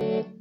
Thank you.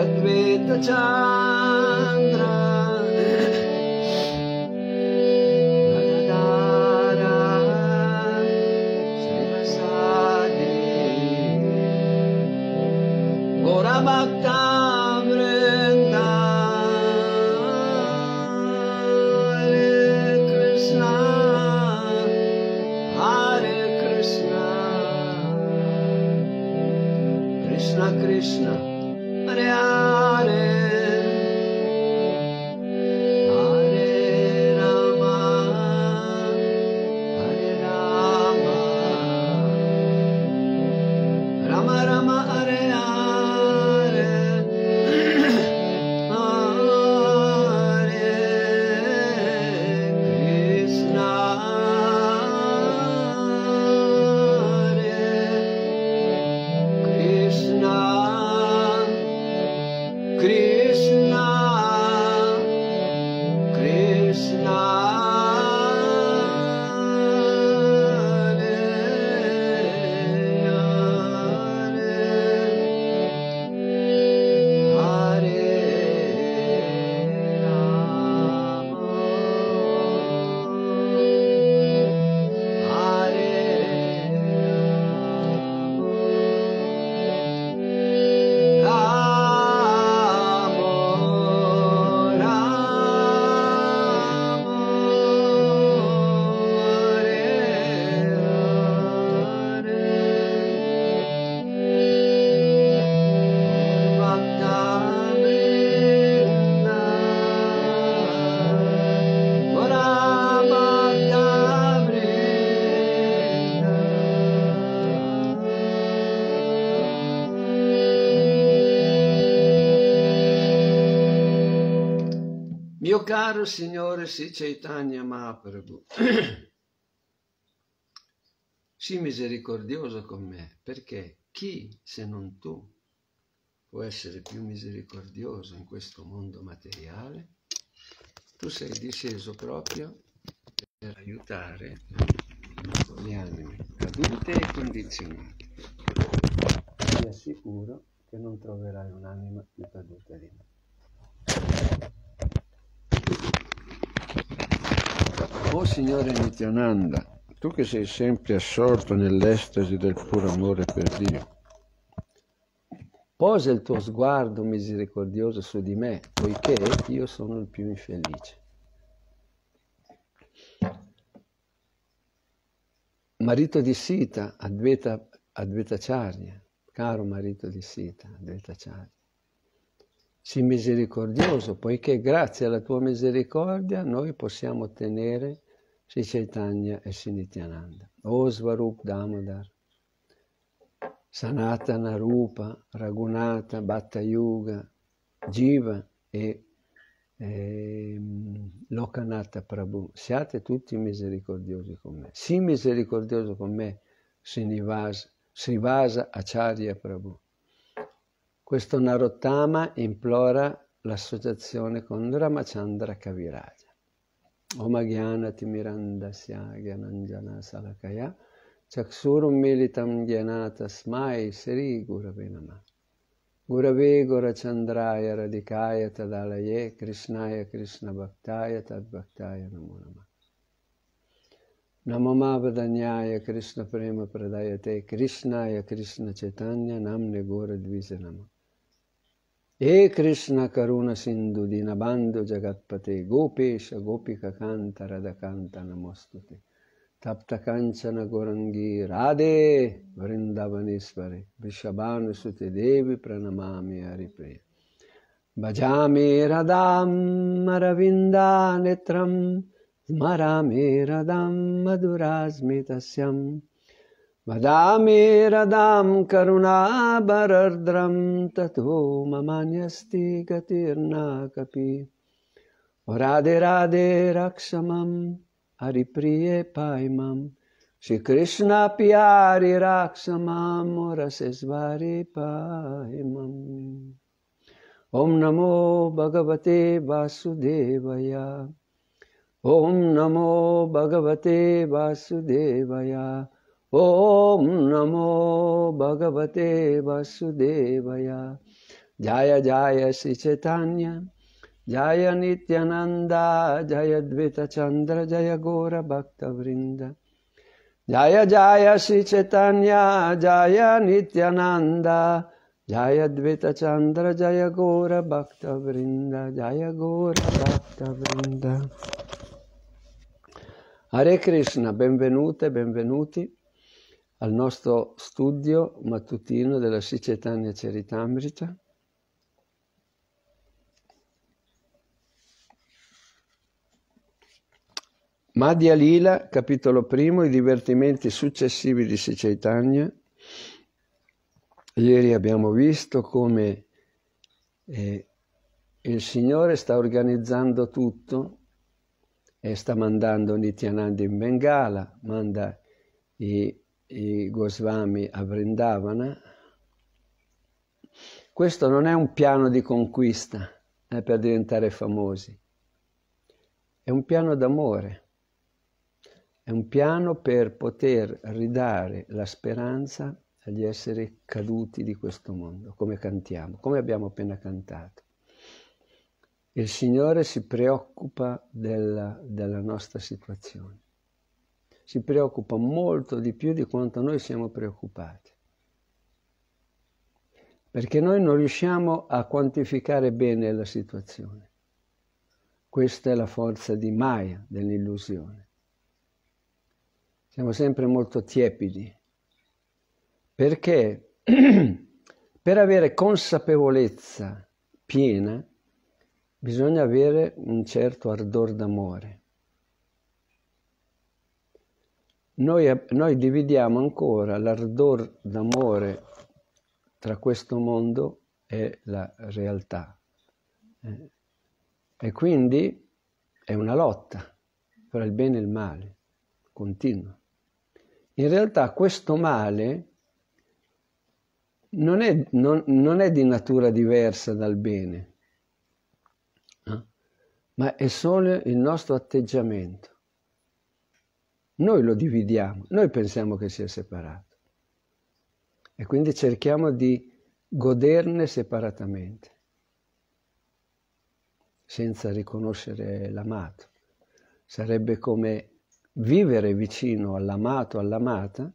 अद्वैतचान्द्रा Caro Signore Sri Chaitanya Mahaprabhu, sii misericordioso con me, perché chi se non tu può essere più misericordioso in questo mondo materiale? Tu sei disceso proprio per aiutare le anime cadute e condizionate. Ti assicuro che non troverai un'anima più caduta di me. O oh, Signore Nityananda, tu che sei sempre assorto nell'estasi del puro amore per Dio, posa il tuo sguardo misericordioso su di me, poiché io sono il più infelice. Marito di Sita, Advaita, Advaitacharya, caro marito di Sita, Advaitacharya, Sii misericordioso, poiché grazie alla tua misericordia noi possiamo ottenere Sri Chaitanya e Sri Nityananda. O Svarup Damodar, Sanatana Rupa, Ragunata, Bhatta Yuga, Jiva e eh, Lokanata Prabhu, siate tutti misericordiosi con me. Sii misericordioso con me, Srinivasa, Srivasa Acharya Prabhu. Questo Narottama implora l'associazione con Ramachandra Kaviraja. Omagyana Timirandasya Gyananjana Salakaya Chaksurum Militam Gyanata Smai Sri Gurave Namah. Gurave Gorachandraya Radikaya Tadalaye Krishnaya Krishna Bhaktaya Tad Bhaktaya Namo Namah. Krishna Prema Pradayate Krishnaya Krishna Chaitanya Namne Gora Dvise हे कृष्ण करुण सिंधु दीनबांधु जगतपते गोपेश गोपिका कांत रद कांत नमोस्तुते तप्त कांचन गोरंगी राधे वृंदावनेश्वरे विश्वभानुसुते देवी प्रणमा हरिप्रिय भजा मे रदाम अरविंदा नेत्रम स्मरा मे रदाम मधुरास्मितस्यम् वदामि रदां करुणाभरद्रं ततो ममान्यस्ति कपि राधे राधे राक्षमं हरिप्रिये पाय मां श्रीकृष्णापि आरिराक्ष मां रसेश्वरि रसे मम पायमम् ॐ नमो भगवते वासुदेवया ॐ नमो भगवते वासुदेवया ॐ नमो भगवते वासुदेवय जय जय श्री चैतन्य जय नित्यानन्दा जय द्वितचन्द्र जय घोरभक्तवृन्द जय जय श्री चैतन्य जय नित्यानन्दा जय द्वितचन्द्र जय घोरभक्तवृन्द जय घोरभक्तवृन्द Hare Krishna, benvenute, benvenuti al nostro studio mattutino della Sicetania Ceritamrita. Madhya Lila, capitolo primo, i divertimenti successivi di Sicaitanya. Ieri abbiamo visto come eh, il Signore sta organizzando tutto e sta mandando Nityananda in Bengala, manda i i Goswami a Vrindavana, questo non è un piano di conquista eh, per diventare famosi, è un piano d'amore, è un piano per poter ridare la speranza agli esseri caduti di questo mondo, come cantiamo, come abbiamo appena cantato. Il Signore si preoccupa della, della nostra situazione si preoccupa molto di più di quanto noi siamo preoccupati. Perché noi non riusciamo a quantificare bene la situazione. Questa è la forza di Maya, dell'illusione. Siamo sempre molto tiepidi. Perché per avere consapevolezza piena bisogna avere un certo ardor d'amore Noi, noi dividiamo ancora l'ardor d'amore tra questo mondo e la realtà. Eh, e quindi è una lotta tra il bene e il male, continua. In realtà questo male non è, non, non è di natura diversa dal bene, eh? ma è solo il nostro atteggiamento. Noi lo dividiamo, noi pensiamo che sia separato. E quindi cerchiamo di goderne separatamente, senza riconoscere l'amato. Sarebbe come vivere vicino all'amato, all'amata,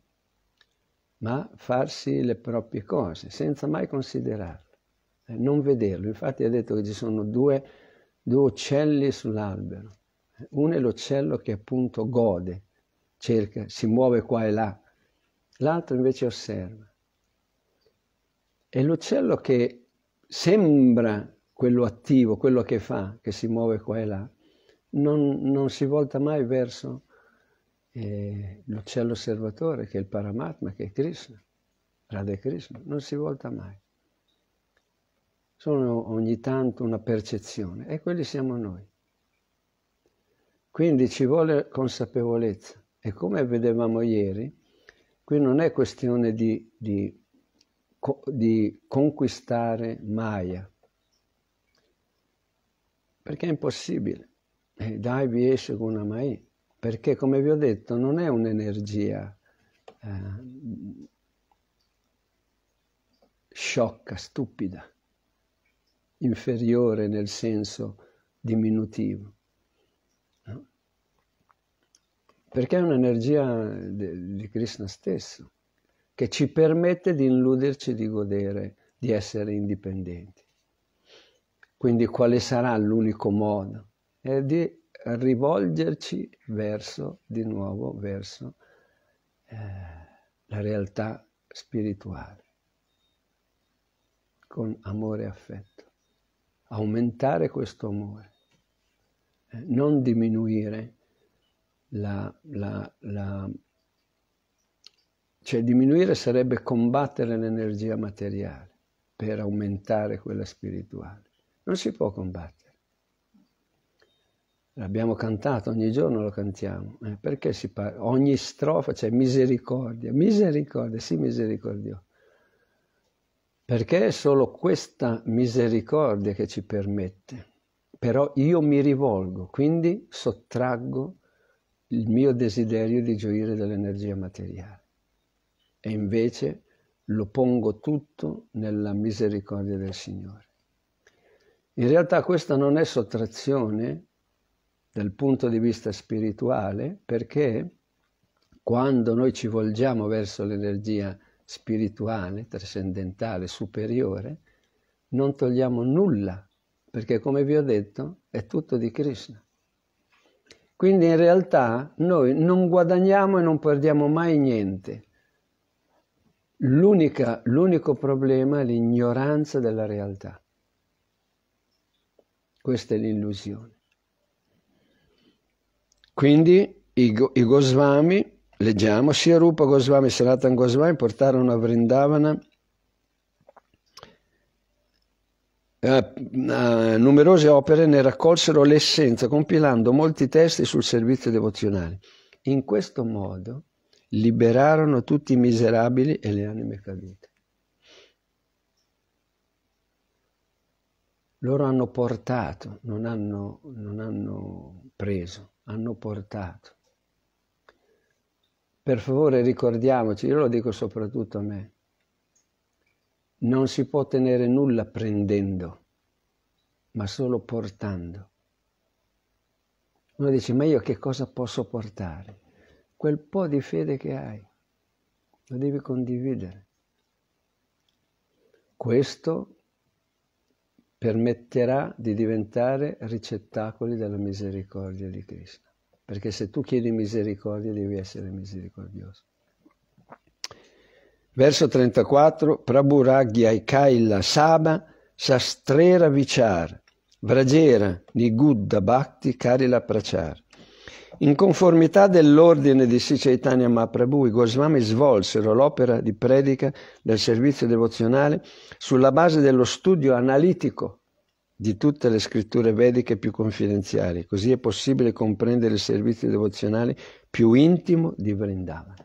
ma farsi le proprie cose, senza mai considerarlo, eh, non vederlo. Infatti ha detto che ci sono due, due uccelli sull'albero. Uno è l'uccello che appunto gode, cerca, si muove qua e là, l'altro invece osserva. E l'uccello che sembra quello attivo, quello che fa, che si muove qua e là, non, non si volta mai verso eh, l'uccello osservatore, che è il Paramatma, che è Krishna, Radha Krishna, non si volta mai. Sono ogni tanto una percezione e quelli siamo noi. Quindi ci vuole consapevolezza e come vedevamo ieri, qui non è questione di, di, di conquistare Maya, perché è impossibile. E dai vi esce con una Maya, perché come vi ho detto non è un'energia eh, sciocca, stupida, inferiore nel senso diminutivo perché è un'energia di Krishna stesso, che ci permette di illuderci di godere, di essere indipendenti. Quindi quale sarà l'unico modo? È di rivolgerci verso, di nuovo, verso eh, la realtà spirituale, con amore e affetto. Aumentare questo amore, eh, non diminuire la, la, la... cioè diminuire sarebbe combattere l'energia materiale per aumentare quella spirituale. Non si può combattere. L'abbiamo cantato, ogni giorno lo cantiamo. Eh, perché si parla? Ogni strofa c'è misericordia, misericordia, sì misericordio. Perché è solo questa misericordia che ci permette. Però io mi rivolgo, quindi sottraggo il mio desiderio di gioire dell'energia materiale e invece lo pongo tutto nella misericordia del Signore. In realtà questa non è sottrazione dal punto di vista spirituale perché quando noi ci volgiamo verso l'energia spirituale, trascendentale, superiore, non togliamo nulla, perché come vi ho detto è tutto di Krishna. Quindi in realtà noi non guadagniamo e non perdiamo mai niente. L'unica, l'unico problema è l'ignoranza della realtà. Questa è l'illusione. Quindi i, go, i Goswami, leggiamo, sia Rupa Goswami, Sanatan Goswami portarono a Vrindavana Eh, eh, numerose opere ne raccolsero l'essenza, compilando molti testi sul servizio devozionale. In questo modo liberarono tutti i miserabili e le anime cadute. Loro hanno portato, non hanno, non hanno preso, hanno portato. Per favore ricordiamoci, io lo dico soprattutto a me, non si può ottenere nulla prendendo, ma solo portando. Uno dice, ma io che cosa posso portare? Quel po' di fede che hai, lo devi condividere. Questo permetterà di diventare ricettacoli della misericordia di Cristo. Perché se tu chiedi misericordia devi essere misericordioso. Verso 34, Prabhuragya Kaila Saba Sastrera Vichar, Vrajera Nigudda Bhakti Karila Prachar. In conformità dell'ordine di Sri Chaitanya Mahaprabhu, i Goswami svolsero l'opera di predica del servizio devozionale sulla base dello studio analitico di tutte le scritture vediche più confidenziali. Così è possibile comprendere il servizio devozionale più intimo di Vrindavan.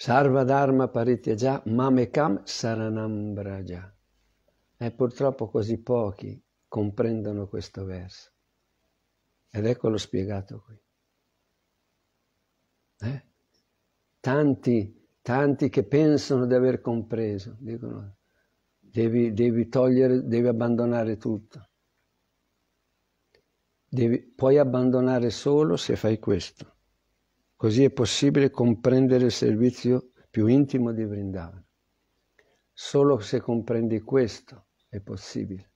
Sarva Dharma Parityaja Mamekam Saranam Braja. E purtroppo così pochi comprendono questo verso. Ed eccolo spiegato qui. Eh? Tanti, tanti che pensano di aver compreso, dicono, devi, devi togliere, devi abbandonare tutto. Devi, puoi abbandonare solo se fai questo. Così è possibile comprendere il servizio più intimo di Vrindavana. Solo se comprendi questo è possibile.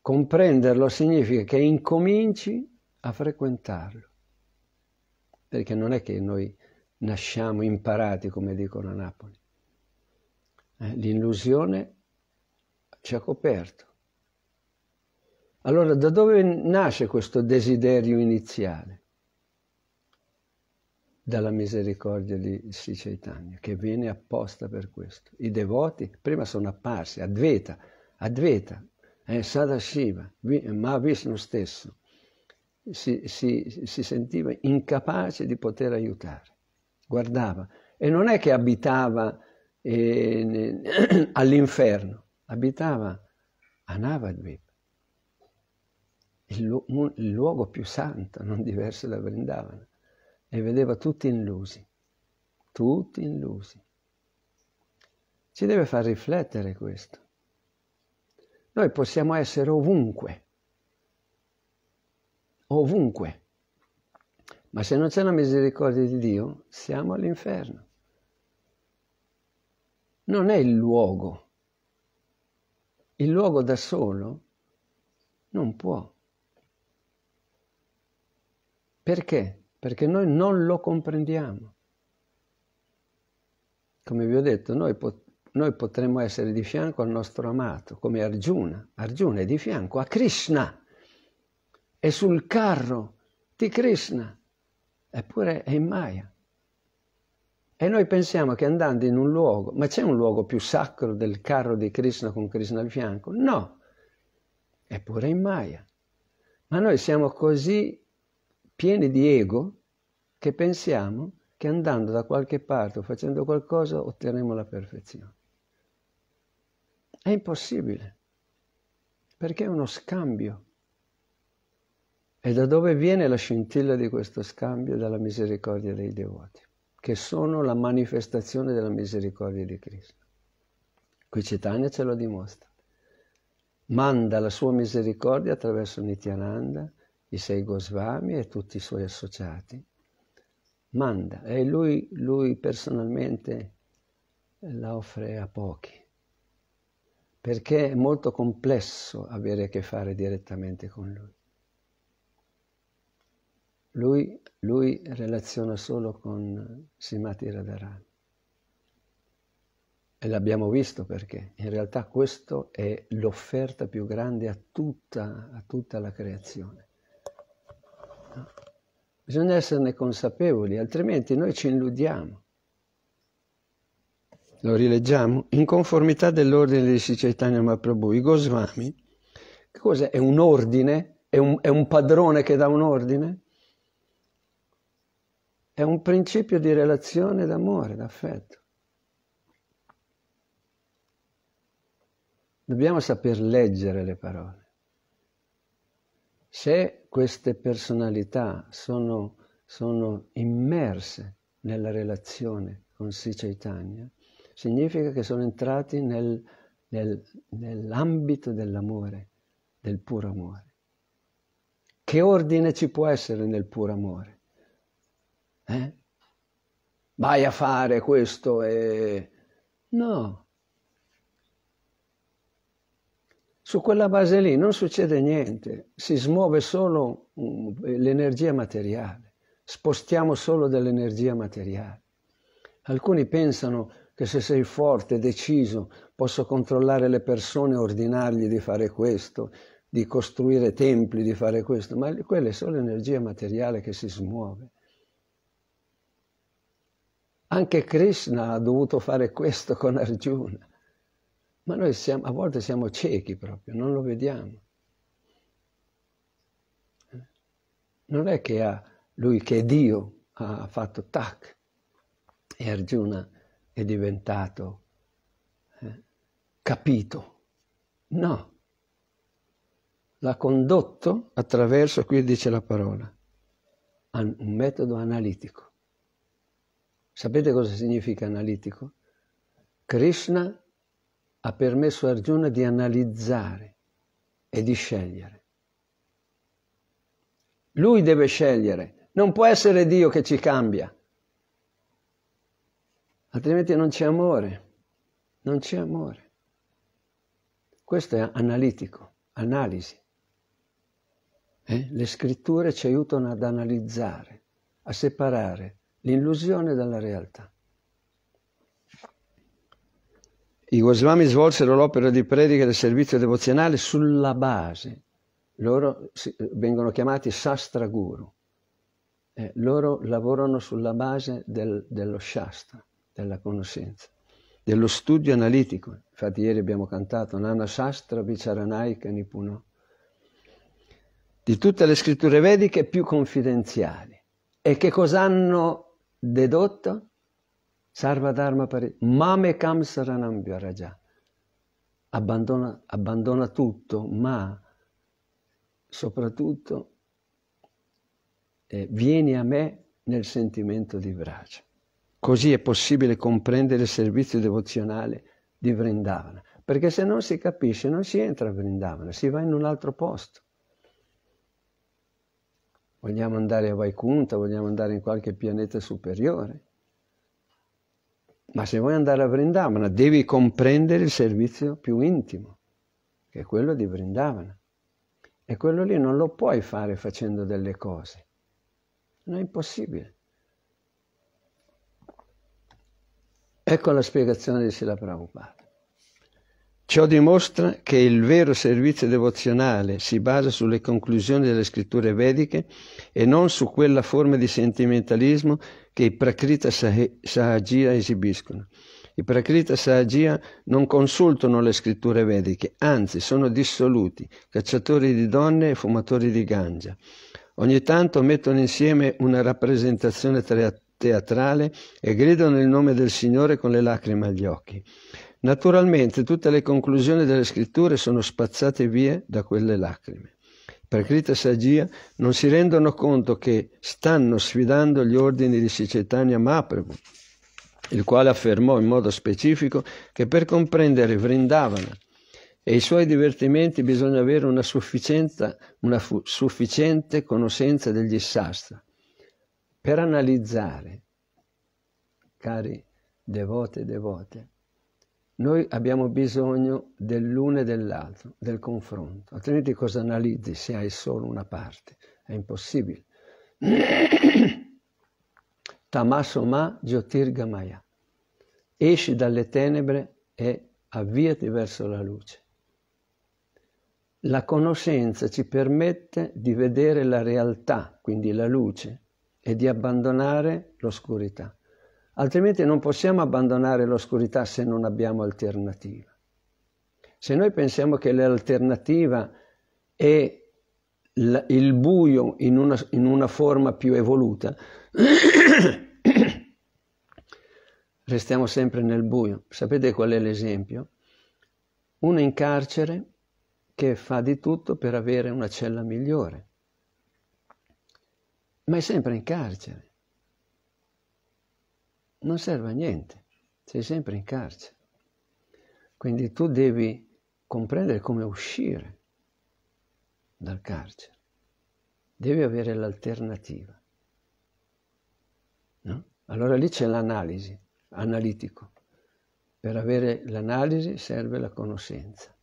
Comprenderlo significa che incominci a frequentarlo. Perché non è che noi nasciamo imparati, come dicono a Napoli. Eh, l'illusione ci ha coperto. Allora, da dove nasce questo desiderio iniziale? dalla misericordia di Sri Chaitanya, che viene apposta per questo. I devoti prima sono apparsi, Advaita, Advaita, eh, Sadashiva, ma Vishnu stesso, si, si, si sentiva incapace di poter aiutare, guardava. E non è che abitava eh, all'inferno, abitava a Navadvip, il, lu- il, luogo più santo, non diverso da Vrindavana e vedeva tutti illusi, tutti illusi. Ci deve far riflettere questo. Noi possiamo essere ovunque, ovunque, ma se non c'è la misericordia di Dio, siamo all'inferno. Non è il luogo. Il luogo da solo non può. Perché? perché noi non lo comprendiamo. Come vi ho detto, noi, pot- noi potremmo essere di fianco al nostro amato, come Arjuna. Arjuna è di fianco a Krishna, è sul carro di Krishna, eppure è in Maya. E noi pensiamo che andando in un luogo, ma c'è un luogo più sacro del carro di Krishna con Krishna al fianco? No, eppure in Maya. Ma noi siamo così pieni di ego che pensiamo che andando da qualche parte o facendo qualcosa otterremo la perfezione. È impossibile, perché è uno scambio. E da dove viene la scintilla di questo scambio? Dalla misericordia dei devoti, che sono la manifestazione della misericordia di Cristo. Qui Citania ce lo dimostra. Manda la sua misericordia attraverso Nityananda, i Sei Goswami e tutti i suoi associati, manda e lui, lui personalmente eh, la offre a pochi, perché è molto complesso avere a che fare direttamente con lui. Lui, lui relaziona solo con Simati Radharani. E l'abbiamo visto perché in realtà questa è l'offerta più grande a tutta, a tutta la creazione. Bisogna esserne consapevoli, altrimenti noi ci illudiamo. Lo rileggiamo? In conformità dell'ordine di Sri Chaitanya Mahaprabhu, i Goswami, che cos'è? È un ordine? È un, è un padrone che dà un ordine? È un principio di relazione d'amore, d'affetto. Dobbiamo saper leggere le parole. Se queste personalità sono, sono immerse nella relazione con Sri Chaitanya, significa che sono entrati nel, nel, nell'ambito dell'amore, del puro amore. Che ordine ci può essere nel puro amore? Eh? Vai a fare questo e... No, su quella base lì non succede niente, si smuove solo mm, l'energia materiale, spostiamo solo dell'energia materiale. Alcuni pensano che se sei forte, deciso, posso controllare le persone, ordinargli di fare questo, di costruire templi, di fare questo, ma quella è solo energia materiale che si smuove. Anche Krishna ha dovuto fare questo con Arjuna ma noi siamo, a volte siamo ciechi proprio, non lo vediamo. Eh? Non è che ha, lui che è Dio ha fatto tac e Arjuna è diventato eh, capito. No, l'ha condotto attraverso, qui dice la parola, un metodo analitico. Sapete cosa significa analitico? Krishna ha permesso a Arjuna di analizzare e di scegliere. Lui deve scegliere, non può essere Dio che ci cambia, altrimenti non c'è amore, non c'è amore. Questo è analitico, analisi. Eh? Le scritture ci aiutano ad analizzare, a separare l'illusione dalla realtà. I Goswami svolsero l'opera di predica del servizio devozionale sulla base. Loro vengono chiamati Shastra Guru. Eh, loro lavorano sulla base del, dello Shastra, della conoscenza, dello studio analitico. Infatti ieri abbiamo cantato Nana Shastra Vicharanaika Nipuno. Di tutte le scritture vediche più confidenziali. E che cosa hanno dedotto? Sarvadharma pari, mame kam saranam vyaraja. Abbandona, abbandona tutto, ma soprattutto eh, vieni a me nel sentimento di Vraja. Così è possibile comprendere il servizio devozionale di Vrindavana, perché se non si capisce non si entra a Vrindavana, si va in un altro posto. Vogliamo andare a Vaikunta, vogliamo andare in qualche pianeta superiore. Ma se vuoi andare a Vrindavana devi comprendere il servizio più intimo, che è quello di Vrindavana. E quello lì non lo puoi fare facendo delle cose. Non è impossibile. Ecco la spiegazione di Sila Prabhupada. Ciò dimostra che il vero servizio devozionale si basa sulle conclusioni delle scritture vediche e non su quella forma di sentimentalismo che i Prakrita Sahajiya esibiscono. I Prakrita Sahajiya non consultano le scritture vediche, anzi sono dissoluti, cacciatori di donne e fumatori di ganja. Ogni tanto mettono insieme una rappresentazione teatrale e gridano il nome del Signore con le lacrime agli occhi. Naturalmente tutte le conclusioni delle scritture sono spazzate via da quelle lacrime per Krita Sagia, non si rendono conto che stanno sfidando gli ordini di Sicetania Mahaprabhu, il quale affermò in modo specifico che per comprendere Vrindavana e i suoi divertimenti bisogna avere una, una sufficiente conoscenza degli sastra. Per analizzare, cari devote e devote, noi abbiamo bisogno dell'uno e dell'altro, del confronto, altrimenti cosa analizzi se hai solo una parte? È impossibile. Tamasoma Jyotirgamaya. Esci dalle tenebre e avviati verso la luce. La conoscenza ci permette di vedere la realtà, quindi la luce, e di abbandonare l'oscurità. Altrimenti non possiamo abbandonare l'oscurità se non abbiamo alternativa. Se noi pensiamo che l'alternativa è il buio in una, in una forma più evoluta, restiamo sempre nel buio. Sapete qual è l'esempio? Uno in carcere che fa di tutto per avere una cella migliore, ma è sempre in carcere non serve a niente, sei sempre in carcere. Quindi tu devi comprendere come uscire dal carcere, devi avere l'alternativa. No? Allora lì c'è l'analisi, analitico. Per avere l'analisi serve la conoscenza.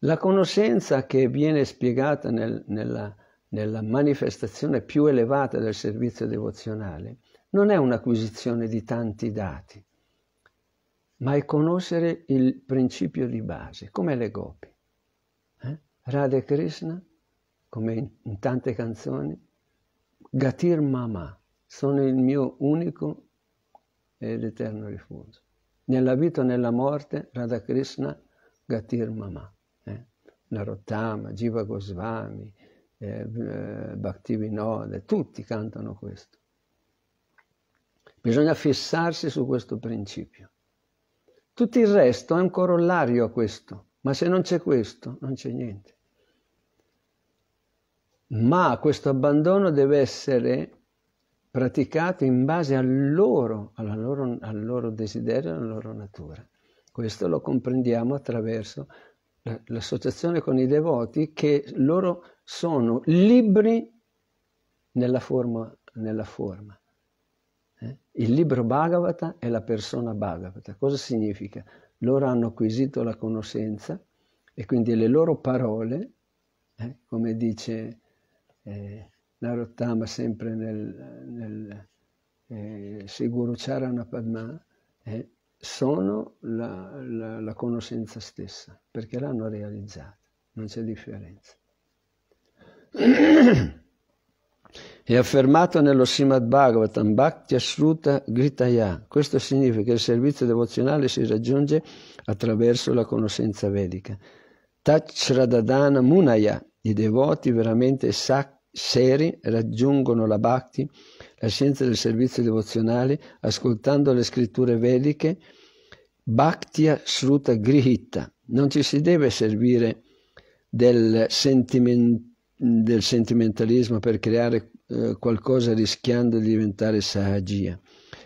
La conoscenza che viene spiegata nel, nella, nella manifestazione più elevata del servizio devozionale non è un'acquisizione di tanti dati, ma è conoscere il principio di base, come le gopi. Eh? Radhe Krishna, come in tante canzoni, Gatir Mama, sono il mio unico ed eterno rifugio. Nella vita o nella morte, Radha Krishna, Gatir Mama. Eh? Narottama, Jiva Goswami, eh, eh Bhaktivinoda, tutti cantano questo. Bisogna fissarsi su questo principio. Tutto il resto è un corollario a questo, ma se non c'è questo, non c'è niente. Ma questo abbandono deve essere praticato in base al loro, loro, al loro desiderio, alla loro natura. Questo lo comprendiamo attraverso l'associazione con i devoti che loro sono libri nella forma, nella forma, eh? Il libro Bhagavata è la persona Bhagavata. Cosa significa? Loro hanno acquisito la conoscenza e quindi le loro parole, eh, come dice eh, Narottama sempre nel, nel eh, Siguru Charana Padma, eh, sono la, la, la conoscenza stessa, perché l'hanno realizzata, non c'è differenza. è affermato nello Srimad Bhagavatam Bhakti Asruta Gritaya. Questo significa che il servizio devozionale si raggiunge attraverso la conoscenza vedica. Tachradadana Munaya, i devoti veramente seri raggiungono la Bhakti, la scienza del servizio devozionale, ascoltando le scritture vediche Bhakti Sruta Grihitta. Non ci si deve servire del, sentiment, del sentimentalismo per creare eh, qualcosa rischiando di diventare sahagia,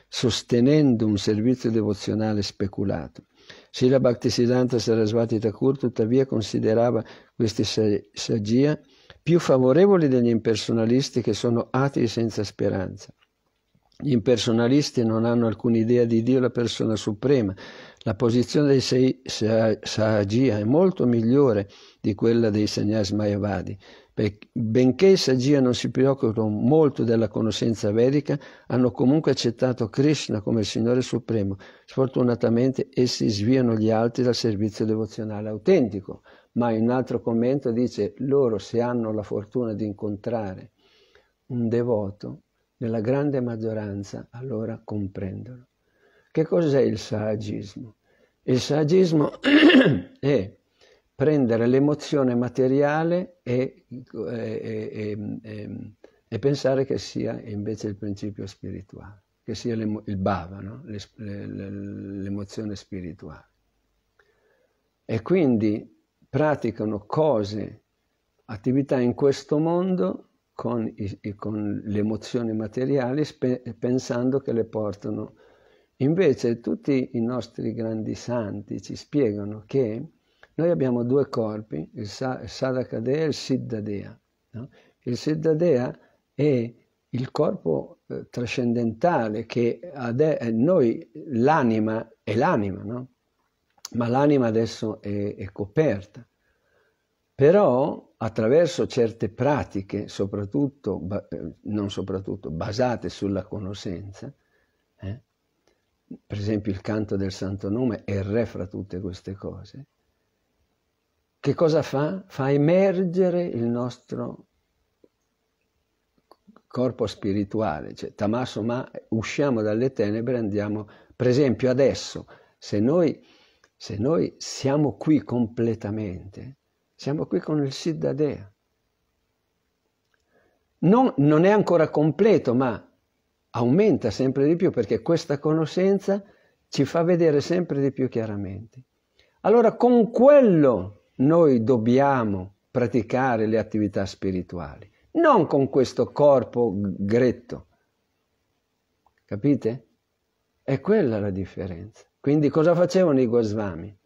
sostenendo un servizio devozionale speculato. Srila Bhaktisiddhanta Sarasvati Thakur tuttavia considerava queste sagia più favorevoli degli impersonalisti che sono atei senza speranza. Gli impersonalisti non hanno alcuna idea di Dio, la persona suprema. La posizione dei sei Sahagia è molto migliore di quella dei Sannyas Mayavadi benché i Sagia non si preoccupano molto della conoscenza verica, hanno comunque accettato Krishna come il Signore Supremo. Sfortunatamente essi sviano gli altri dal servizio devozionale autentico. Ma in un altro commento dice, loro se hanno la fortuna di incontrare un devoto, nella grande maggioranza allora comprendono. Che cos'è il saggismo? Il saggismo è prendere l'emozione materiale e, e, e, e, pensare che sia invece il principio spirituale, che sia il bhava, no? l'emozione spirituale. E quindi praticano cose, attività in questo mondo con, i, con le emozioni materiali spe, pensando che le portano. Invece tutti i nostri grandi santi ci spiegano che noi abbiamo due corpi, il Sadakadea e il Siddhadea. No? Il Siddhadea è il corpo eh, trascendentale che è eh, noi, l'anima è l'anima, no? ma l'anima adesso è, è coperta. Però attraverso certe pratiche, soprattutto, eh, non soprattutto, basate sulla conoscenza, eh, per esempio il canto del Santo Nome è il re fra tutte queste cose, che cosa fa? Fa emergere il nostro corpo spirituale, cioè tamasoma, usciamo dalle tenebre e andiamo, per esempio adesso, se noi, se noi siamo qui completamente, siamo qui con il Siddhadea. Non, non è ancora completo, ma aumenta sempre di più perché questa conoscenza ci fa vedere sempre di più chiaramente. Allora con quello noi dobbiamo praticare le attività spirituali, non con questo corpo gretto. Capite? È quella la differenza. Quindi cosa facevano i Gosvami?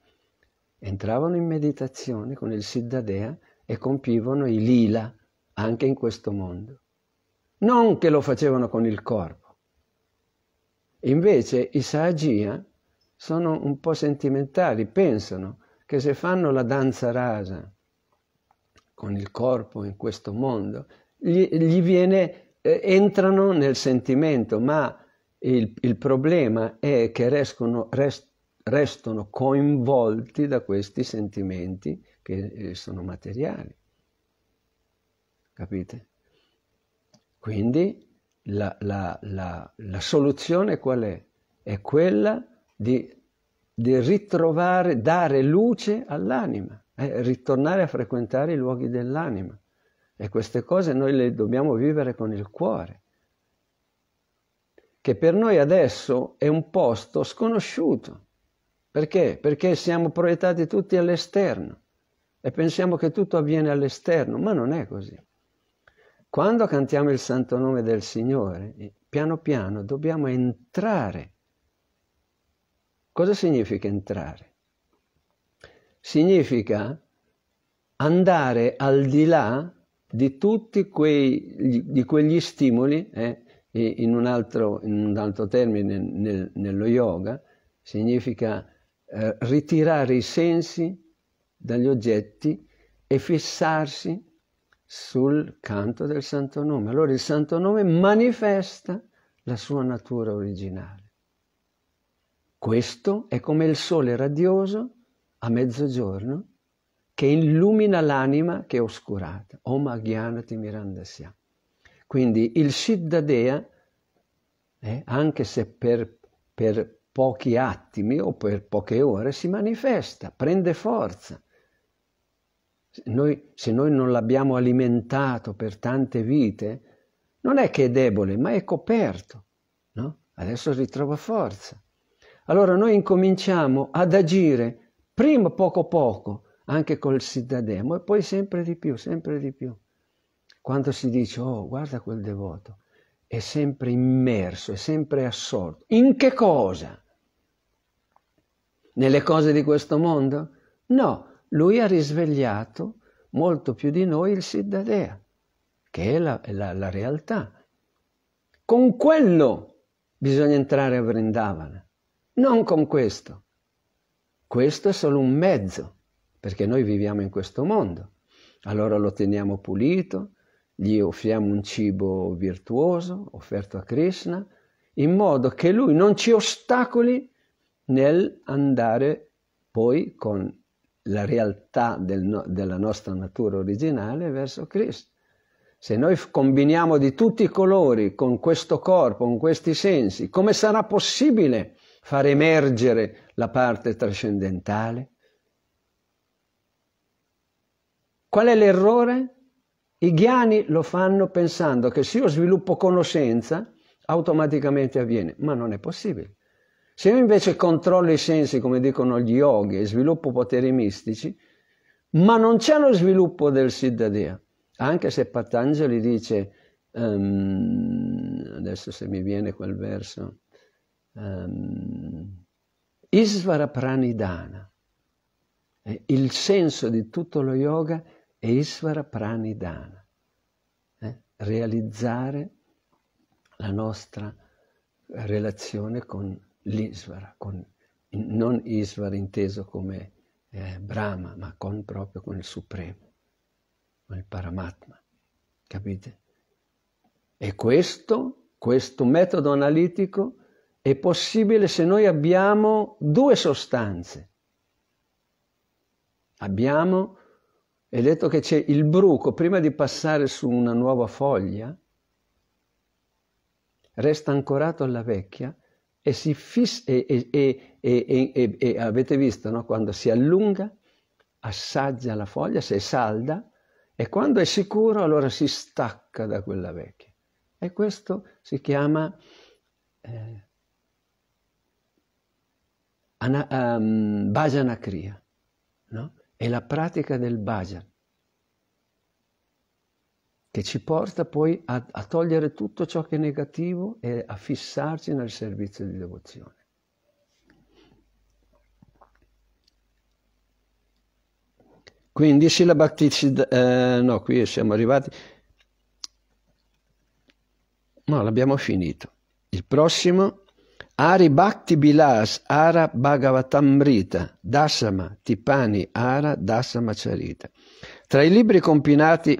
Entravano in meditazione con il Siddhadea e compivano i lila anche in questo mondo. Non che lo facevano con il corpo. Invece i Sahagia sono un po' sentimentali, pensano che se fanno la danza rasa con il corpo in questo mondo, gli, gli viene, eh, entrano nel sentimento, ma il, il problema è che rescono, rest, restano coinvolti da questi sentimenti che eh, sono materiali. Capite? Quindi la, la, la, la soluzione qual è? È quella di di ritrovare, dare luce all'anima, eh, ritornare a frequentare i luoghi dell'anima. E queste cose noi le dobbiamo vivere con il cuore, che per noi adesso è un posto sconosciuto. Perché? Perché siamo proiettati tutti all'esterno e pensiamo che tutto avviene all'esterno, ma non è così. Quando cantiamo il santo nome del Signore, piano piano dobbiamo entrare Cosa significa entrare? Significa andare al di là di tutti quei, di quegli stimoli, eh, in, un altro, in, un altro, termine nel, nello yoga, significa eh, ritirare i sensi dagli oggetti e fissarsi sul canto del Santo Nome. Allora il Santo Nome manifesta la sua natura originale. Questo è come il sole radioso a mezzogiorno che illumina l'anima che è oscurata. Om Agyanati Mirandasya. Quindi il Siddhadea, eh, anche se per, per pochi attimi o per poche ore, si manifesta, prende forza. Noi, se noi non l'abbiamo alimentato per tante vite, non è che è debole, ma è coperto. No? Adesso ritrova forza. Allora noi incominciamo ad agire, prima poco poco, anche col siddademo, e poi sempre di più, sempre di più. Quando si dice, oh, guarda quel devoto, è sempre immerso, è sempre assorto. In che cosa? Nelle cose di questo mondo? No, lui ha risvegliato molto più di noi il Siddhadea, che è la, la, la realtà. Con quello bisogna entrare a Vrindavana. Non con questo. Questo è solo un mezzo, perché noi viviamo in questo mondo. Allora lo teniamo pulito, gli offriamo un cibo virtuoso, offerto a Krishna, in modo che lui non ci ostacoli nel andare poi con la realtà del, della nostra natura originale verso Cristo. Se noi combiniamo di tutti i colori con questo corpo, con questi sensi, come sarà possibile far emergere la parte trascendentale. Qual è l'errore? I ghiani lo fanno pensando che se io sviluppo conoscenza, automaticamente avviene, ma non è possibile. Se io invece controllo i sensi, come dicono gli yogi, e sviluppo poteri mistici, ma non c'è lo sviluppo del Siddhadea, anche se Patanjali dice, um, adesso se mi viene quel verso, um, ehm, Isvara Pranidhana. Eh, il senso di tutto lo yoga è Isvara Pranidhana, eh, realizzare la nostra relazione con l'Isvara, con, non Isvara inteso come eh, Brahma, ma con, proprio con il Supremo, con il Paramatma, capite? E questo, questo metodo analitico è possibile se noi abbiamo due sostanze. Abbiamo, è detto che c'è il bruco, prima di passare su una nuova foglia, resta ancorato alla vecchia e si fissa, e, e, e, e avete visto no? quando si allunga, assaggia la foglia, se è salda, e quando è sicuro allora si stacca da quella vecchia. E questo si chiama... Eh, ana, um, ehm, bhajana kriya, no? è la pratica del bhajan che ci porta poi a, a, togliere tutto ciò che è negativo e a fissarci nel servizio di devozione. Quindi Sila Bhakti, eh, no, qui siamo arrivati, no, l'abbiamo finito. Il prossimo Ari Bhakti Bilas Ara Bhagavatamrita Dasama Tipani Ara Dasama Charita. Tra i libri compilati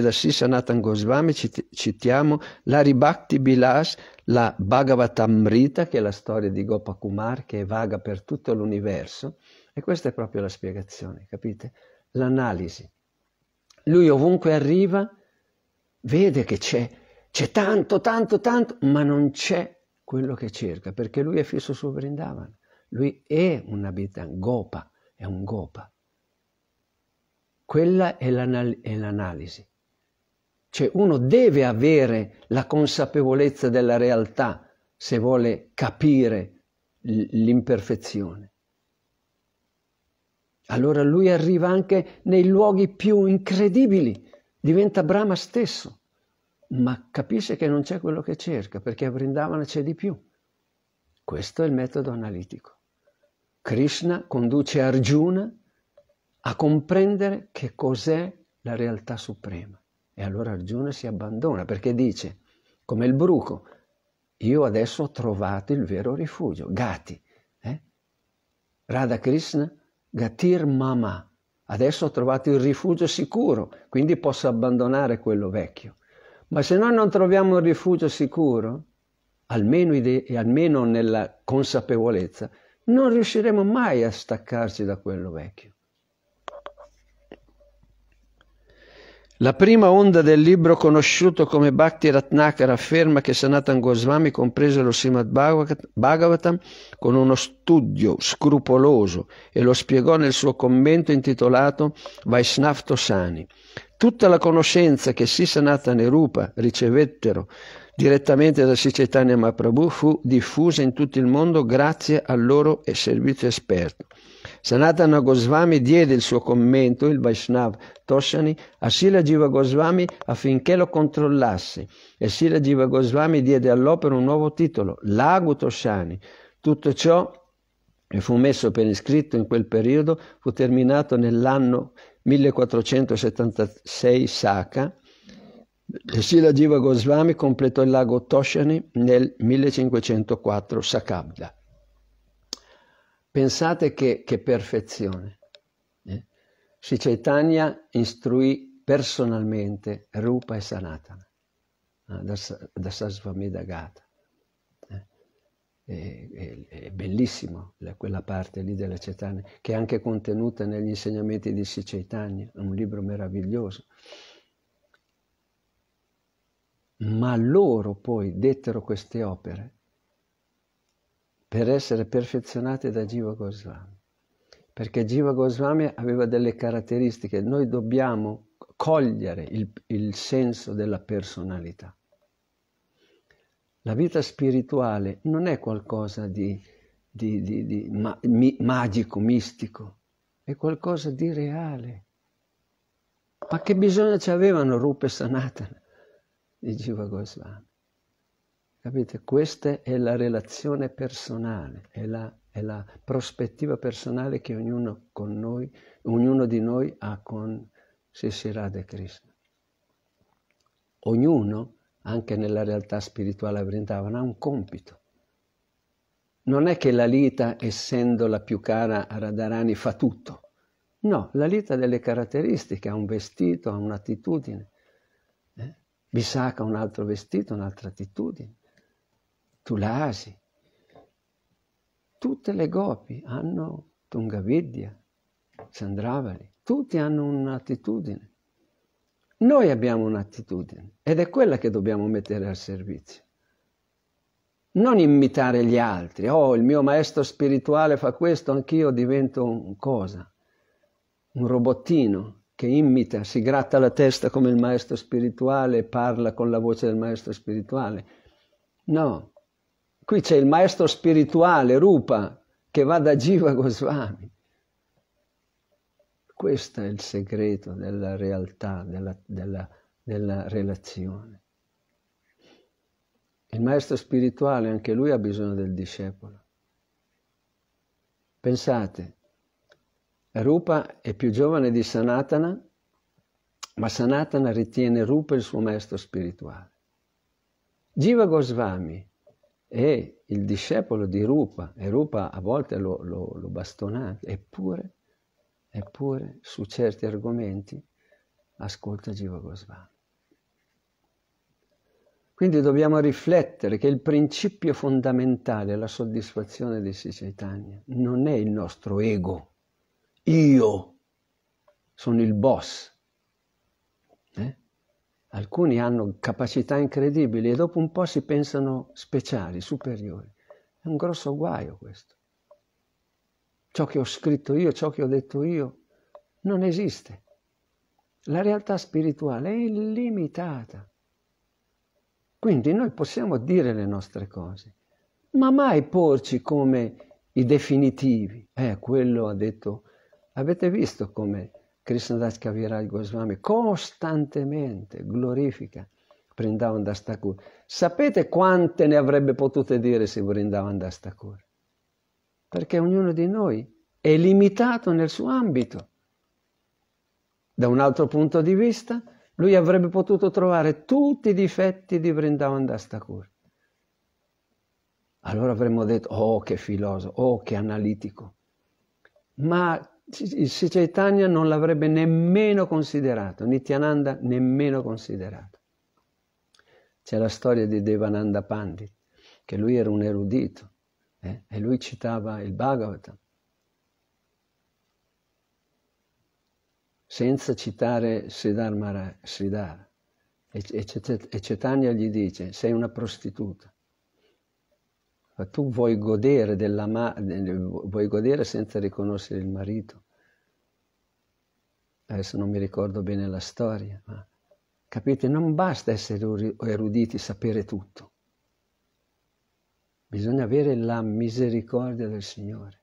da Sisanatan Goswami citiamo l'Aribhakti Bilas, la Bhagavatamrita, che è la storia di Gopakumar che vaga per tutto l'universo. E questa è proprio la spiegazione, capite? L'analisi. Lui ovunque arriva, vede che c'è, c'è tanto, tanto, tanto, ma non c'è quello che cerca, perché lui è fisso su Vrindavan, lui è un abitante, gopa, è un gopa. Quella è, l'anal- è l'analisi. Cioè uno deve avere la consapevolezza della realtà se vuole capire l- l'imperfezione. Allora lui arriva anche nei luoghi più incredibili, diventa Brahma stesso ma capisce che non c'è quello che cerca, perché a Vrindavana c'è di più. Questo è il metodo analitico. Krishna conduce Arjuna a comprendere che cos'è la realtà suprema. E allora Arjuna si abbandona perché dice, come il bruco, io adesso ho trovato il vero rifugio, Gati. Eh? Radha Krishna, Gatir Mama. Adesso ho trovato il rifugio sicuro, quindi posso abbandonare quello vecchio. Ma se noi non troviamo un rifugio sicuro, almeno, ide- almeno nella consapevolezza, non riusciremo mai a staccarci da quello vecchio. La prima onda del libro conosciuto come Bhakti Ratnakara afferma che Sanatan Goswami comprese lo Srimad Bhagavatam con uno studio scrupoloso e lo spiegò nel suo commento intitolato Vaishnav Tosani. Tutta la conoscenza che Sri Sanatan e Rupa ricevettero direttamente da Sri Mahaprabhu fu diffusa in tutto il mondo grazie al loro servizio esperto. Sanatana Goswami diede il suo commento, il Vaishnav Toshani, a Sila Jiva Goswami affinché lo controllasse e Sila Jiva Goswami diede all'opera un nuovo titolo, Lago Toshani. Tutto ciò che fu messo per iscritto in quel periodo fu terminato nell'anno 1476 Saka Sila Jiva Goswami completò il lago Toshani nel 1504 Sakabda. Pensate che, che perfezione. Eh? Sri Chaitanya istruì personalmente Rupa e Sanatana eh? da, da Gata. È, è, è, bellissimo la, quella parte lì della Chaitanya, che è anche contenuta negli insegnamenti di Sri Chaitanya, un libro meraviglioso ma loro poi dettero queste opere per essere perfezionati da Jiva Goswami. Perché Jiva Goswami aveva delle caratteristiche, noi dobbiamo cogliere il, il senso della personalità. La vita spirituale non è qualcosa di, di, di, di ma, mi, magico, mistico, è qualcosa di reale. Ma che bisogno ci avevano Rupe Sanatana di Jiva Goswami? Capite? Questa è la relazione personale, è la, è la prospettiva personale che ognuno, noi, ognuno, di noi ha con Sisi Radha Krishna. Ognuno, anche nella realtà spirituale a Vrindavan, ha un compito. Non è che la lita, essendo la più cara a Radharani, fa tutto. No, la lita ha delle caratteristiche, ha un vestito, ha un'attitudine. Eh? Bisaka ha un altro vestito, un'altra attitudine. Tulasi, tutte le gopi hanno Tungavidya, Sandravali, tutti hanno un'attitudine. Noi abbiamo un'attitudine ed è quella che dobbiamo mettere al servizio. Non imitare gli altri, oh il mio maestro spirituale fa questo, anch'io divento un cosa, un robottino che imita, si gratta la testa come il maestro spirituale, parla con la voce del maestro spirituale. No, Qui c'è il maestro spirituale, Rupa, che va da Jiva Goswami. Questo è il segreto della realtà, della, della, della relazione. Il maestro spirituale, anche lui ha bisogno del discepolo. Pensate, Rupa è più giovane di Sanatana, ma Sanatana ritiene Rupa il suo maestro spirituale. Jiva Goswami è il discepolo di Rupa, e Rupa a volte lo, lo, lo bastonava, eppure, eppure su certi argomenti ascolta Jiva Goswami. Quindi dobbiamo riflettere che il principio fondamentale, alla soddisfazione di Sicitania, non è il nostro ego. Io sono il boss. Eh? Alcuni hanno capacità incredibili e dopo un po' si pensano speciali, superiori. È un grosso guaio questo. Ciò che ho scritto io, ciò che ho detto io, non esiste. La realtà spirituale è illimitata. Quindi noi possiamo dire le nostre cose, ma mai porci come i definitivi. Eh, quello ha detto, avete visto come Krishna Das Kaviraj Goswami costantemente glorifica Vrindavan Das Thakur. Sapete quante ne avrebbe potute dire se Vrindavan Das Thakur? Perché ognuno di noi è limitato nel suo ambito. Da un altro punto di vista, lui avrebbe potuto trovare tutti i difetti di Vrindavan Das Thakur. Allora avremmo detto, oh che filosofo, oh che analitico. Ma Sri Chaitanya non l'avrebbe nemmeno considerato, Nityananda nemmeno considerato. C'è la storia di Devananda Pandit, che lui era un erudito eh? e lui citava il Bhagavatam. senza citare Sridhar Maharaj, Sridhar. E, e, e Cetania gli dice, sei una prostituta tu vuoi godere, della eh, vuoi godere senza riconoscere il marito. Adesso non mi ricordo bene la storia, ma capite, non basta essere eruditi, sapere tutto. Bisogna avere la misericordia del Signore.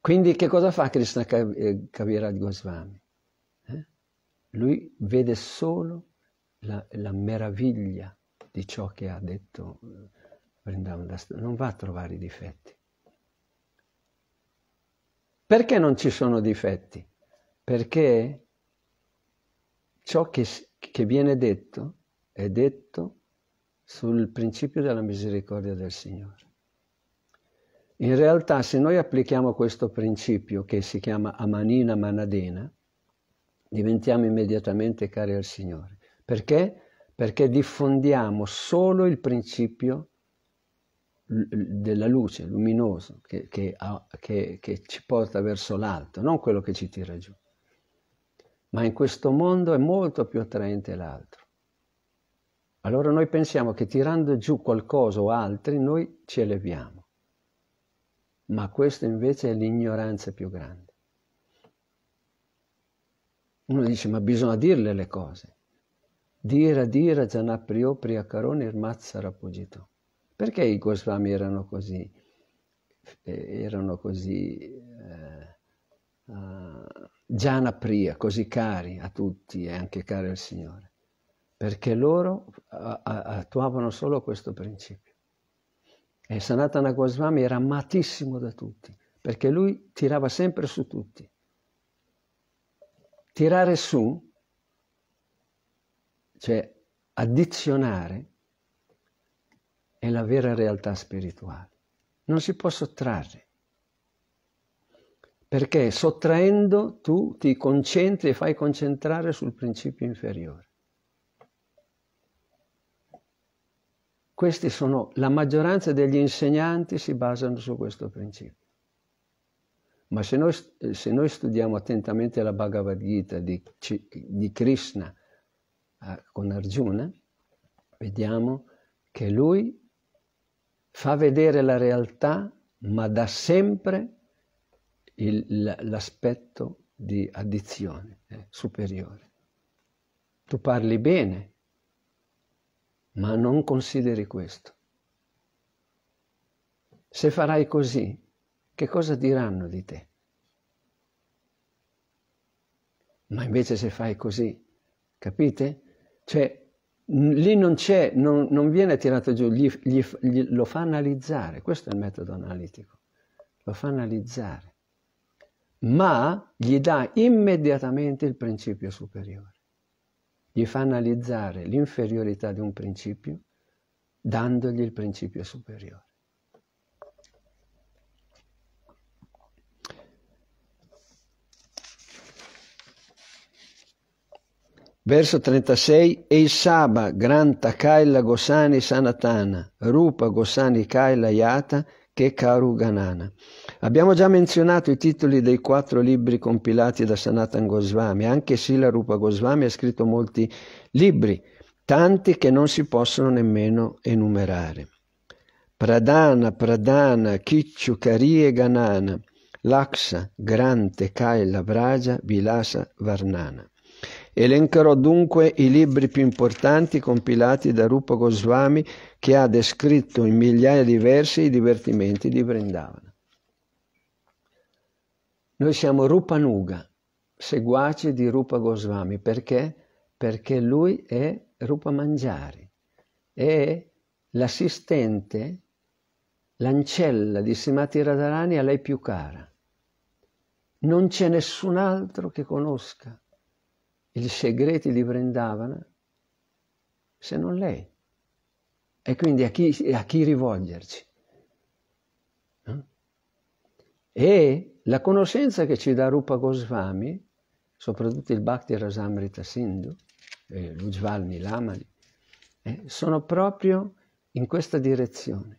Quindi che cosa fa Krishna eh, Kaviraj Goswami? Eh? Lui vede solo la, la, meraviglia di ciò che ha detto eh, non va a trovare i difetti. Perché non ci sono difetti? Perché ciò che, che viene detto è detto sul principio della misericordia del Signore. In realtà se noi applichiamo questo principio che si chiama amanina manadena, diventiamo immediatamente cari al Signore. Perché? Perché diffondiamo solo il principio della luce luminosa che, che, che, che ci porta verso l'alto, non quello che ci tira giù. Ma in questo mondo è molto più attraente l'altro. Allora noi pensiamo che tirando giù qualcosa o altri noi ci eleviamo, ma questa invece è l'ignoranza più grande. Uno dice ma bisogna dirle le cose. Dira dira janapriyo priyakaroni irmatsara pujito. Perché i Goswami erano così, erano così eh, eh, ah, Giana Priya, così cari a tutti e anche cari al Signore? Perché loro a, a, attuavano solo questo principio. E Sanatana Goswami era amatissimo da tutti, perché lui tirava sempre su tutti. Tirare su, cioè addizionare, è la vera realtà spirituale. Non si può sottrarre. Perché sottraendo tu ti concentri e fai concentrare sul principio inferiore. Questi sono, la maggioranza degli insegnanti si basano su questo principio. Ma se noi, se noi studiamo attentamente la Bhagavad Gita di, di Krishna eh, con Arjuna, vediamo che lui fa vedere la realtà, ma dà sempre il, l'aspetto di addizione eh, superiore. Tu parli bene, ma non consideri questo. Se farai così, che cosa diranno di te? Ma invece se fai così, capite? Cioè, lì non c'è, non, non, viene tirato giù, gli, gli, gli, lo fa analizzare, questo è il metodo analitico, lo fa analizzare, ma gli dà immediatamente il principio superiore, gli fa analizzare l'inferiorità di un principio dandogli il principio superiore. Verso 36 E Saba Granta Kaila Gosani Sanatana Rupa Gosani Kaila Yata che Karu Ganana. Abbiamo già menzionato i titoli dei quattro libri compilati da Sanatan Goswami, anche Sila Rupa Goswami ha scritto molti libri, tanti che non si possono nemmeno enumerare. Pradana, Pradana, Kicciu, Karie, Ganana, Laksa, Grante, Kaila, Vraja, Vilasa, Varnana. Elencherò dunque i libri più importanti compilati da Rupa Goswami che ha descritto in migliaia di versi i divertimenti di Vrindavana. Noi siamo Rupanuga, seguaci di Rupa Goswami, perché? Perché lui è Rupa Mangiari, è l'assistente, l'ancella di Simati Radharani a lei più cara. Non c'è nessun altro che conosca il segreto di Vrindavana se non lei? E quindi a chi, a chi rivolgerci? E la conoscenza che ci dà Rupa Goswami, soprattutto il Bhakti Rasamrita Sindhu, eh, Lamali, eh, sono proprio in questa direzione.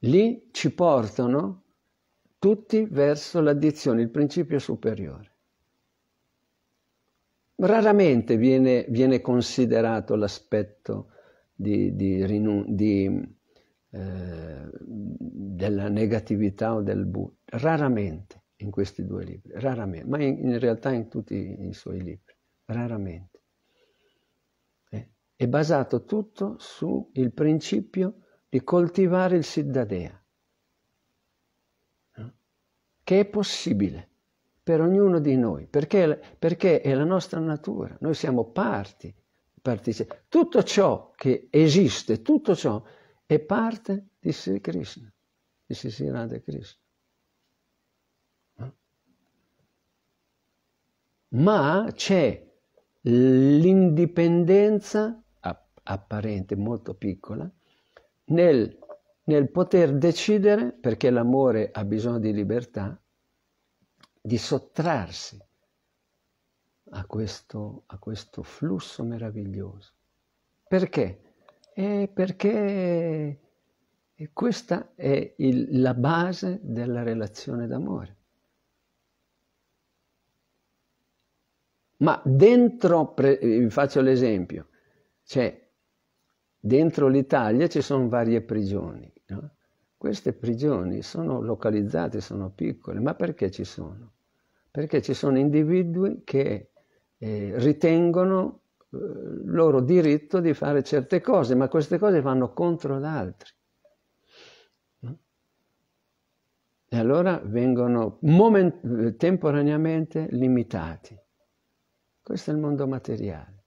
Lì ci portano tutti verso l'addizione, il principio superiore raramente viene, viene considerato l'aspetto di, di, di, eh, della negatività o del buio, raramente in questi due libri, raramente, ma in, in realtà in tutti i suoi libri, raramente. Eh? È basato tutto sul principio di coltivare il Siddadea, eh? che è possibile per ognuno di noi, perché, perché è la nostra natura, noi siamo parti, partecipe. Tutto ciò che esiste, tutto ciò è parte di Sri Krishna, di Sri Radha Krishna. Ma c'è l'indipendenza apparente, molto piccola, nel, nel poter decidere, perché l'amore ha bisogno di libertà, di sottrarsi a questo, a questo flusso meraviglioso. Perché? Eh, perché questa è il, la base della relazione d'amore. Ma dentro, pre, vi faccio l'esempio, cioè, dentro l'Italia ci sono varie prigioni, no? Queste prigioni sono localizzate, sono piccole, ma perché ci sono? Perché ci sono individui che eh, ritengono eh, loro diritto di fare certe cose, ma queste cose vanno contro altri. e allora vengono moment- temporaneamente limitati. Questo è il mondo materiale.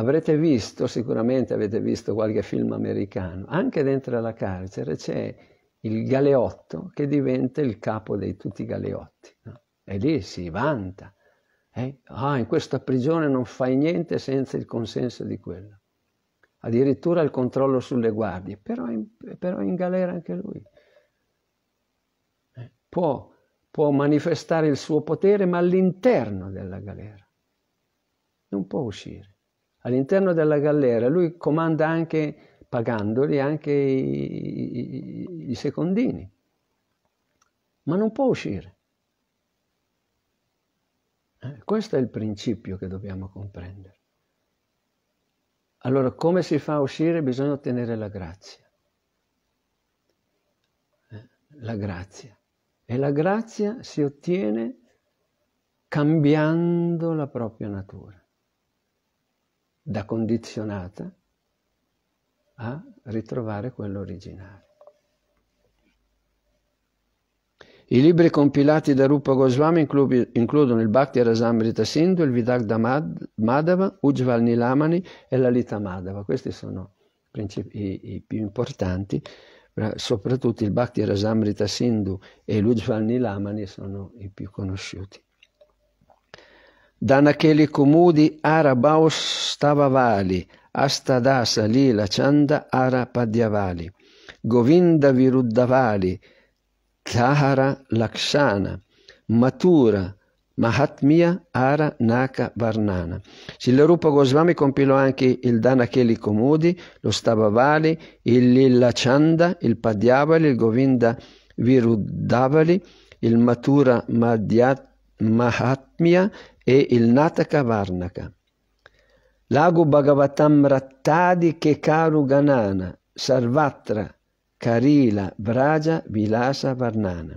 Avrete visto, sicuramente avete visto qualche film americano, anche dentro la carcere c'è il galeotto che diventa il capo di tutti i galeotti. No? E lì si vanta. Eh? Ah, in questa prigione non fai niente senza il consenso di quello. Addirittura il controllo sulle guardie, però in, però in galera anche lui. Eh? Può, può manifestare il suo potere, ma all'interno della galera. Non può uscire. All'interno della galera lui comanda anche, pagandoli, anche i, i, i secondini, ma non può uscire. Eh, questo è il principio che dobbiamo comprendere. Allora, come si fa a uscire? Bisogna ottenere la grazia. Eh, la grazia. E la grazia si ottiene cambiando la propria natura da condizionata a ritrovare quello originale. I libri compilati da Rupa Goswami includono il Bhakti Rasamrita Sindhu, il Vidagda Madhava, Ujval Nilamani e la Madhava. Questi sono i, i più importanti, soprattutto il Bhakti Rasamrita Sindhu e l'Ujval Nilamani sono i più conosciuti. Da naquele comudi Arabaos stava vali, hasta da salì la cianda Ara Paddiavali, Govinda Viruddavali, Tahara Lakshana, Matura, Mahatmya Ara Naka Varnana. Sillarupa Goswami compilò anche il Danakeli Komudi, lo Stavavali, il Chanda, il Padhyavali, il Govinda Viruddavali, il Matura Mahatmya e il Nataka Varnaka. Lago Bhagavatam Rattadi Kekaru Ganana, Sarvatra, Karila, Vraja, Vilasa, Varnana.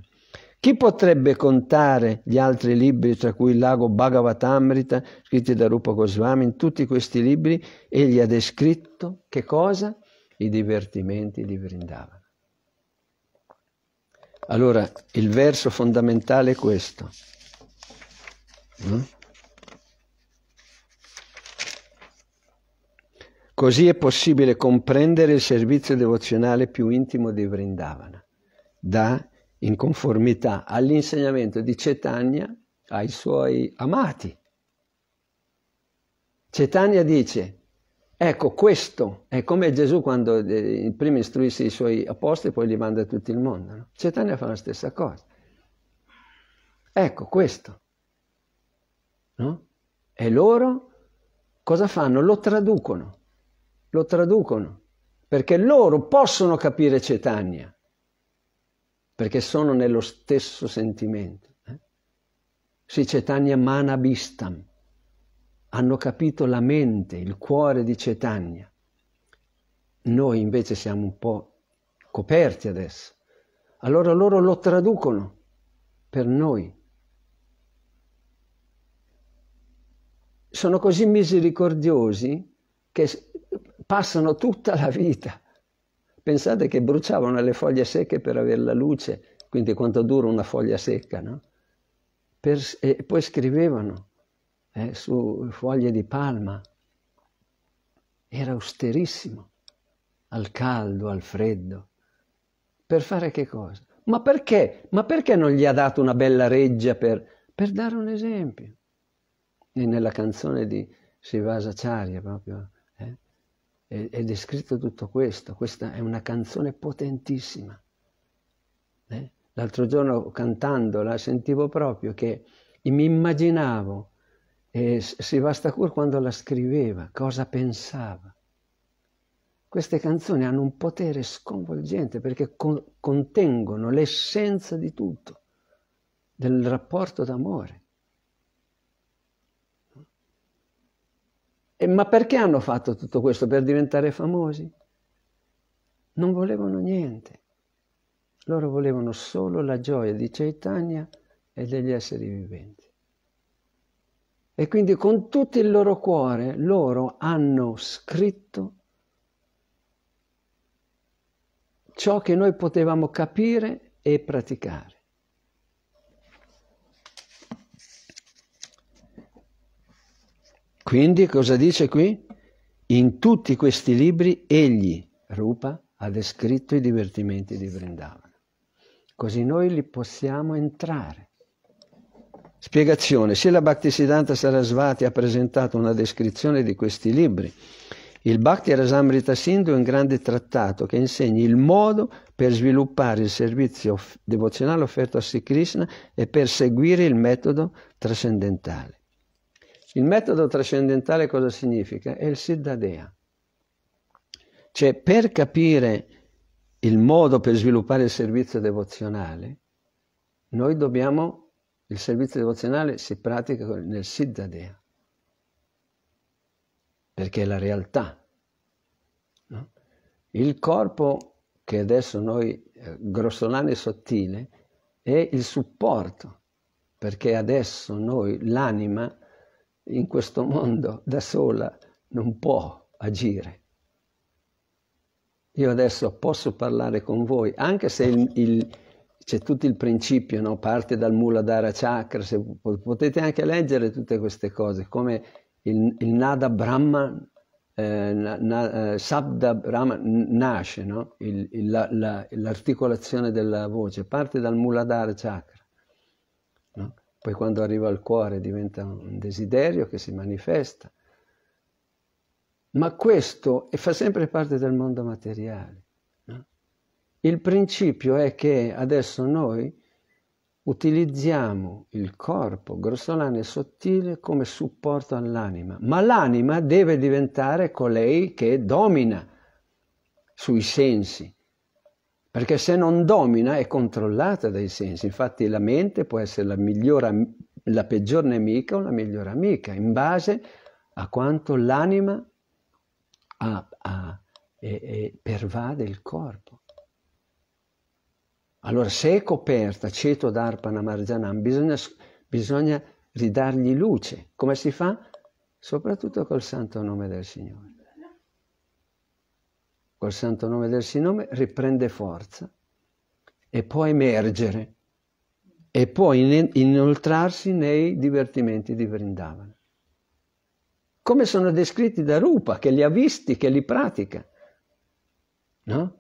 Chi potrebbe contare gli altri libri, tra cui il lago Bhagavatamrita, scritti da Rupa Goswami? In tutti questi libri egli ha descritto che cosa? I divertimenti di Vrindavana. Allora, il verso fondamentale è questo. Mm? Così è possibile comprendere il servizio devozionale più intimo di Vrindavana, da in conformità all'insegnamento di Cetania ai suoi amati. Cetania dice, ecco questo è come Gesù quando eh, prima istruisce i suoi apostoli poi li manda a tutto il mondo. No? Cetania fa la stessa cosa. Ecco questo. No? E loro cosa fanno? Lo traducono lo traducono, perché loro possono capire Cetania, perché sono nello stesso sentimento. Eh? Sì, Cetania manabistam, hanno capito la mente, il cuore di Cetania. Noi invece siamo un po' coperti adesso. Allora loro lo traducono per noi. Sono così misericordiosi che passano tutta la vita. Pensate che bruciavano le foglie secche per avere la luce, quindi quanto dura una foglia secca, no? Per, e poi scrivevano eh, su foglie di palma. Era austerissimo, al caldo, al freddo. Per fare che cosa? Ma perché? Ma perché non gli ha dato una bella reggia per, per dare un esempio? E nella canzone di Sivasa Charya proprio è, è descritto tutto questo, questa è una canzone potentissima. Eh? L'altro giorno cantandola sentivo proprio che mi immaginavo eh, Sevastakur quando la scriveva, cosa pensava. Queste canzoni hanno un potere sconvolgente perché co- contengono l'essenza di tutto, del rapporto d'amore. E, ma perché hanno fatto tutto questo? Per diventare famosi? Non volevano niente. Loro volevano solo la gioia di Chaitanya e degli esseri viventi. E quindi con tutto il loro cuore loro hanno scritto ciò che noi potevamo capire e praticare. Quindi cosa dice qui? In tutti questi libri egli, Rupa, ha descritto i divertimenti di Vrindavan. Così noi li possiamo entrare. Spiegazione. Se la Bhaktisiddhanta Sarasvati ha presentato una descrizione di questi libri, il Bhakti Rasamrita Sindhu è un grande trattato che insegna il modo per sviluppare il servizio devozionale offerto a Sri Krishna e per seguire il metodo trascendentale. Il metodo trascendentale cosa significa? È il Siddhadea. Cioè, per capire il modo per sviluppare il servizio devozionale, noi dobbiamo, il servizio devozionale si pratica nel Siddhadea, perché è la realtà. No? Il corpo, che adesso noi, eh, grossolano e sottile, è il supporto, perché adesso noi, l'anima, in questo mondo da sola non può agire. Io adesso posso parlare con voi, anche se il, il, c'è tutto il principio, no? parte dal Muladhara Chakra, se, potete anche leggere tutte queste cose, come il, il Nada Brahman, eh, na, na, eh, Sabda Brahman nasce, no? l'articolazione della voce, parte dal Muladhara Chakra poi quando arriva al cuore diventa un desiderio che si manifesta. Ma questo fa sempre parte del mondo materiale. No? Il principio è che adesso noi utilizziamo il corpo grossolano e sottile come supporto all'anima, ma l'anima deve diventare colei che domina sui sensi, perché se non domina è controllata dai sensi. Infatti la mente può essere la, migliore, la peggior nemica o la migliore amica, in base a quanto l'anima ha, ha, e, e pervade il corpo. Allora, se è coperta, ceto d'arpana marjanam, bisogna, bisogna ridargli luce. Come si fa? Soprattutto col santo nome del Signore col santo nome del Sinome, riprende forza e può emergere e può inoltrarsi nei divertimenti di Vrindavana. Come sono descritti da Rupa, che li ha visti, che li pratica. No?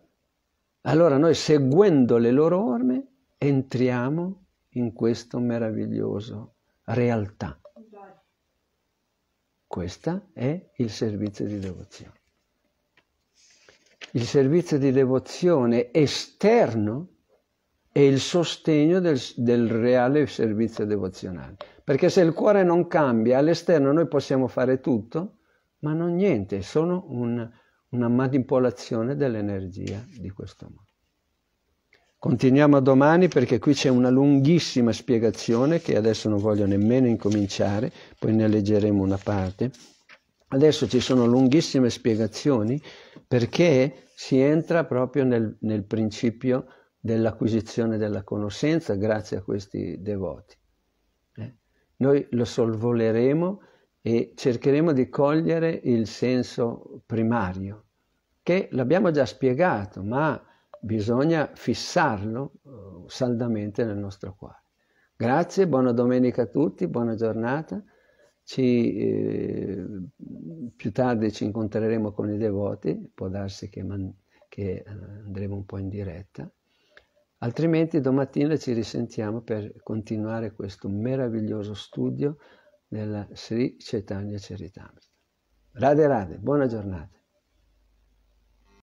Allora noi seguendo le loro orme entriamo in questo meraviglioso realtà. Esatto. Questo è il servizio di devozione il servizio di devozione esterno e il sostegno del, del reale servizio devozionale. Perché se il cuore non cambia, all'esterno noi possiamo fare tutto, ma non niente, è solo un, una manipolazione dell'energia di questo mondo. Continuiamo domani perché qui c'è una lunghissima spiegazione che adesso non voglio nemmeno incominciare, poi ne leggeremo una parte. Adesso ci sono lunghissime spiegazioni perché si entra proprio nel, nel principio dell'acquisizione della conoscenza grazie a questi devoti. Eh? Noi lo solvoleremo e cercheremo di cogliere il senso primario, che l'abbiamo già spiegato, ma bisogna fissarlo eh, saldamente nel nostro cuore. Grazie, buona domenica a tutti, buona giornata. Ci, eh, più tardi ci incontreremo con i devoti, può darsi che, man, che eh, andremo un po' in diretta, altrimenti domattina ci risentiamo per continuare questo meraviglioso studio della Sri Chaitanya Charitamrita. Rade Rade, buona giornata.